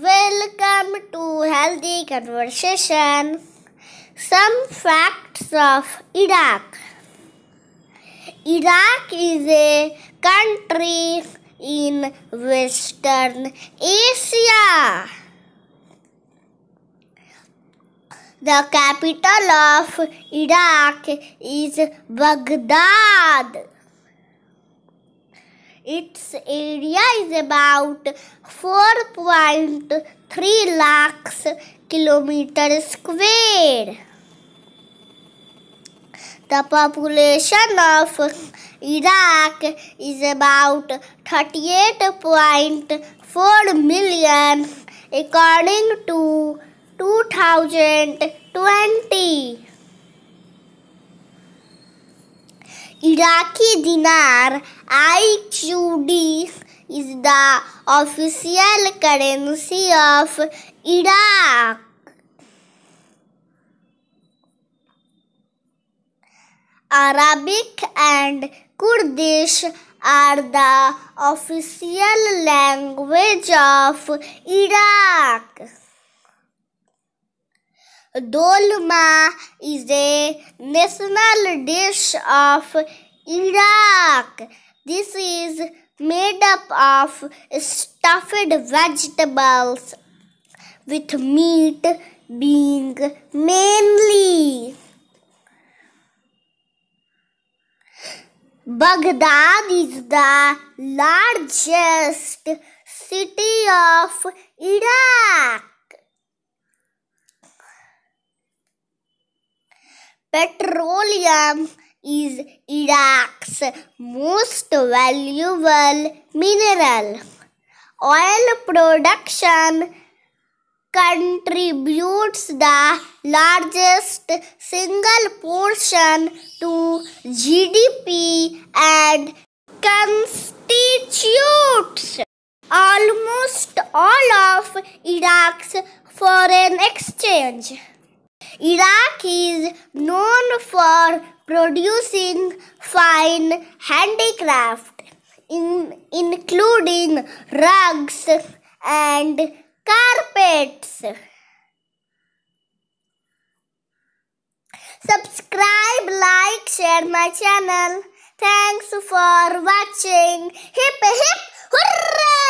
Welcome to Healthy Conversation. Some facts of Iraq. Iraq is a country in Western Asia. The capital of Iraq is Baghdad. Its area is about 4.3 lakhs kilometer square. The population of Iraq is about 38.4 million according to 2020. Iraqi dinar IQD is the official currency of Iraq. Arabic and Kurdish are the official language of Iraq. Dolma is a national dish of Iraq. This is made up of stuffed vegetables with meat being mainly. Baghdad is the largest city of Iraq. Petroleum is Iraq's most valuable mineral. Oil production contributes the largest single portion to GDP and constitutes almost all of Iraq's foreign exchange. Iraq is known for producing fine handicraft, in, including rugs and carpets. Subscribe, like, share my channel. Thanks for watching. Hip hip hooray!